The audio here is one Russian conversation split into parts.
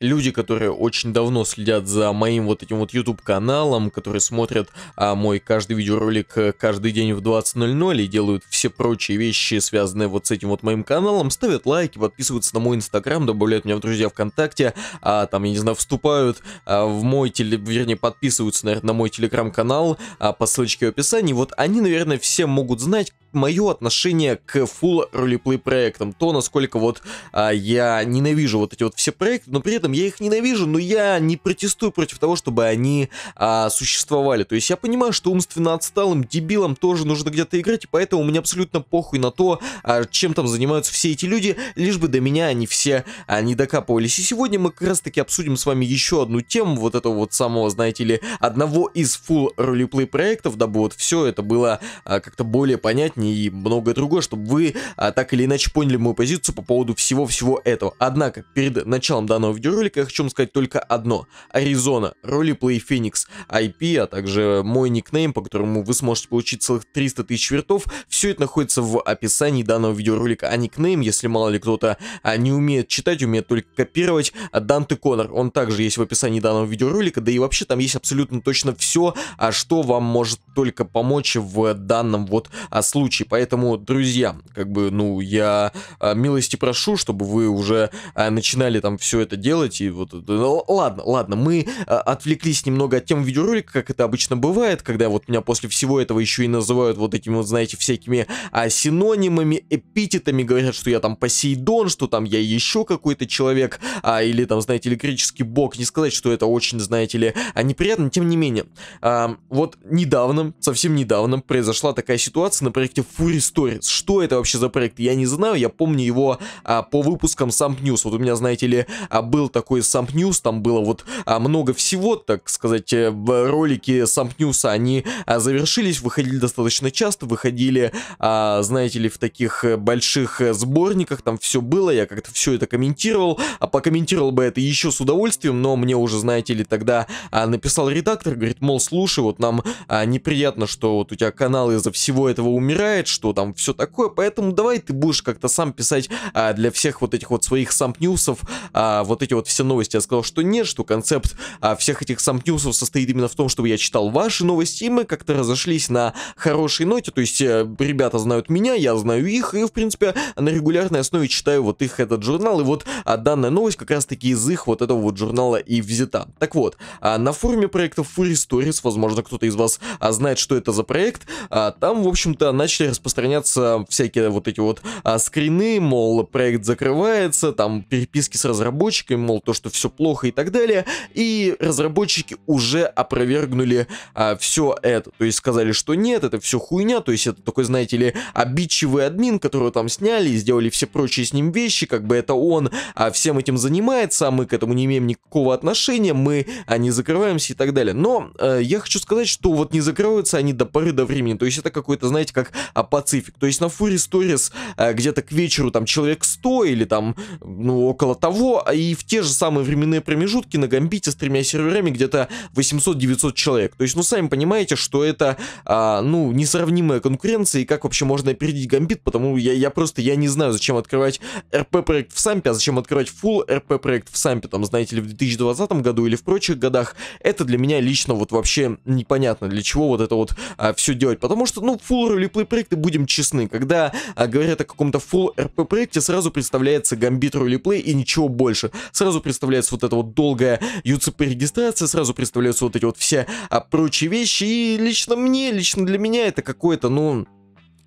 люди, которые очень давно следят за моим вот этим вот YouTube-каналом, которые смотрят а, мой каждый видеоролик э, каждый день в 20.00 и делают все прочие вещи, связанные вот с этим вот моим каналом, ставят лайки, подписываются на мой Инстаграм, добавляют меня в друзья ВКонтакте, а, там, я не знаю, вступают а, в мой теле... вернее, подписываются, наверное, на мой Телеграм-канал а, по ссылочке в описании. Вот они, наверное, все могут знать, мое отношение к full ролеплей проектам. То, насколько вот а, я ненавижу вот эти вот все проекты, но при этом я их ненавижу, но я не протестую против того, чтобы они а, существовали. То есть я понимаю, что умственно отсталым дебилам тоже нужно где-то играть, и поэтому мне абсолютно похуй на то, а, чем там занимаются все эти люди, лишь бы до меня они все а, не докапывались. И сегодня мы как раз таки обсудим с вами еще одну тему вот этого вот самого, знаете ли, одного из full ролеплей проектов, дабы вот все это было а, как-то более понятнее жизни и многое другое, чтобы вы а, так или иначе поняли мою позицию по поводу всего-всего этого. Однако, перед началом данного видеоролика я хочу вам сказать только одно. Аризона, Roleplay Феникс, IP, а также мой никнейм, по которому вы сможете получить целых 300 тысяч вертов, все это находится в описании данного видеоролика. А никнейм, если мало ли кто-то а, не умеет читать, умеет только копировать, а, Данте Конор, он также есть в описании данного видеоролика, да и вообще там есть абсолютно точно все, а что вам может только помочь в данном вот а, случае случай. Поэтому, друзья, как бы, ну, я а, милости прошу, чтобы вы уже а, начинали там все это делать. И вот, э, ладно, ладно, мы а, отвлеклись немного от тем видеоролика, как это обычно бывает, когда вот меня после всего этого еще и называют вот этими вот, знаете, всякими а, синонимами, эпитетами, говорят, что я там Посейдон, что там я еще какой-то человек, а, или там, знаете ли, греческий бог. Не сказать, что это очень, знаете ли, а, неприятно, тем не менее. А, вот недавно, совсем недавно произошла такая ситуация на проекте проекте Fury Stories. Что это вообще за проект, я не знаю, я помню его а, по выпускам Samp News. Вот у меня, знаете ли, а, был такой Samp News, там было вот а, много всего, так сказать, э, в ролике Samp News, они а, завершились, выходили достаточно часто, выходили, а, знаете ли, в таких э, больших э, сборниках, там все было, я как-то все это комментировал, а покомментировал бы это еще с удовольствием, но мне уже, знаете ли, тогда а, написал редактор, говорит, мол, слушай, вот нам а, неприятно, что вот у тебя канал из-за всего этого умирает, мешает, что там все такое, поэтому давай ты будешь как-то сам писать а, для всех вот этих вот своих сампньюсов, а, вот эти вот все новости. Я сказал, что нет, что концепт а, всех этих сампньюсов состоит именно в том, чтобы я читал ваши новости, и мы как-то разошлись на хорошей ноте, то есть э, ребята знают меня, я знаю их, и в принципе на регулярной основе читаю вот их этот журнал, и вот а, данная новость как раз-таки из их вот этого вот журнала и взята. Так вот, а, на форуме проекта Fury Stories, возможно, кто-то из вас а, знает, что это за проект, а, там, в общем-то, начали начали распространяться всякие вот эти вот а, скрины, мол, проект закрывается, там переписки с разработчиками, мол, то, что все плохо и так далее. И разработчики уже опровергнули а, все это. То есть сказали, что нет, это все хуйня. То есть это такой, знаете ли, обидчивый админ, которого там сняли и сделали все прочие с ним вещи. Как бы это он а, всем этим занимается, а мы к этому не имеем никакого отношения, мы а, не закрываемся и так далее. Но а, я хочу сказать, что вот не закрываются они до поры до времени. То есть это какой-то, знаете, как а, Пацифик. То есть на Фури Stories э, где-то к вечеру там человек 100 или там, ну, около того, и в те же самые временные промежутки на Гамбите с тремя серверами где-то 800-900 человек. То есть, ну, сами понимаете, что это, а, ну, несравнимая конкуренция, и как вообще можно опередить Гамбит, потому я, я просто, я не знаю, зачем открывать РП-проект в Сампе, а зачем открывать full РП-проект в Сампе, там, знаете ли, в 2020 году или в прочих годах, это для меня лично вот вообще непонятно, для чего вот это вот а, все делать, потому что, ну, full roleplay проекты, будем честны, когда а, говорят о каком-то full RP проекте, сразу представляется гамбит ролеплей и ничего больше. Сразу представляется вот эта вот долгая UCP регистрация, сразу представляются вот эти вот все а, прочие вещи, и лично мне, лично для меня это какое-то, ну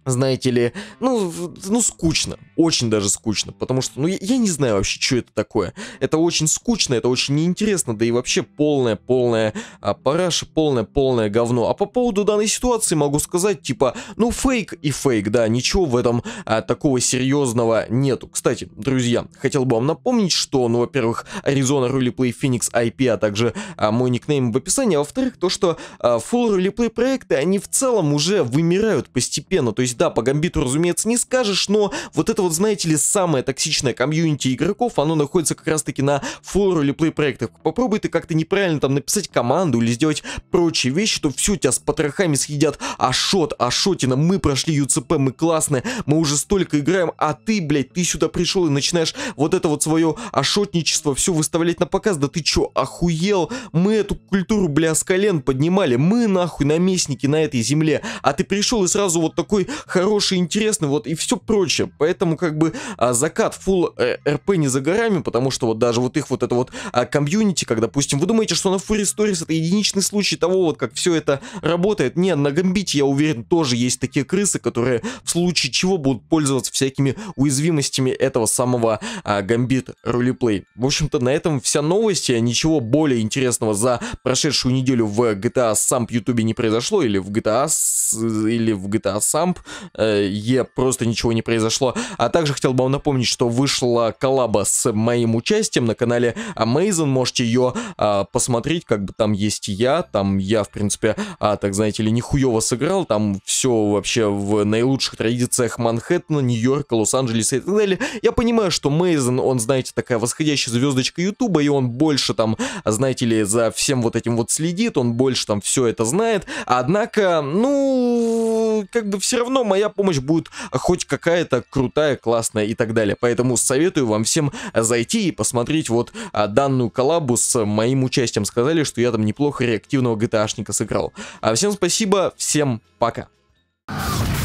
знаете ли, ну, ну, скучно, очень даже скучно, потому что, ну, я, я не знаю вообще, что это такое. Это очень скучно, это очень неинтересно, да и вообще полное-полное а, параша, полное-полное говно. А по поводу данной ситуации могу сказать, типа, ну, фейк и фейк, да, ничего в этом а, такого серьезного нету. Кстати, друзья, хотел бы вам напомнить, что, ну, во-первых, Arizona Roleplay Phoenix IP, а также а, мой никнейм в описании, а во-вторых, то, что а, Full Roleplay проекты, они в целом уже вымирают постепенно, то есть есть да, по гамбиту, разумеется, не скажешь, но вот это вот, знаете ли, самое токсичное комьюнити игроков, оно находится как раз-таки на фору или плей проектах. Попробуй ты как-то неправильно там написать команду или сделать прочие вещи, то все, тебя с потрохами съедят. Ашот, Ашотина, мы прошли ЮЦП, мы классные, мы уже столько играем, а ты, блядь, ты сюда пришел и начинаешь вот это вот свое ашотничество все выставлять на показ, да ты чё, охуел? Мы эту культуру, бля, с колен поднимали, мы нахуй наместники на этой земле, а ты пришел и сразу вот такой хороший, интересный, вот и все прочее. Поэтому как бы а, закат full RP э, не за горами, потому что вот даже вот их вот это вот а, комьюнити, как, допустим, вы думаете, что на Fury Stories это единичный случай того, вот как все это работает? Не, на Гамбите, я уверен, тоже есть такие крысы, которые в случае чего будут пользоваться всякими уязвимостями этого самого а, Гамбит Рулиплей. В общем-то, на этом вся новость, ничего более интересного за прошедшую неделю в GTA Samp YouTube не произошло, или в GTA, или в GTA Samp, Э, е просто ничего не произошло. А также хотел бы вам напомнить, что вышла коллаба с моим участием на канале Amazon. Можете ее а, посмотреть, как бы там есть я. Там я, в принципе, а, так знаете ли, нихуево сыграл. Там все вообще в наилучших традициях Манхэттена, Нью-Йорка, Лос-Анджелеса и так далее. Я понимаю, что Мейзон, он, знаете, такая восходящая звездочка Ютуба, и он больше там, знаете ли, за всем вот этим вот следит, он больше там все это знает. Однако, ну, как бы все равно моя помощь будет хоть какая-то крутая, классная и так далее. Поэтому советую вам всем зайти и посмотреть вот а, данную коллабу с моим участием. Сказали, что я там неплохо реактивного GTA-шника сыграл. А всем спасибо, всем пока. you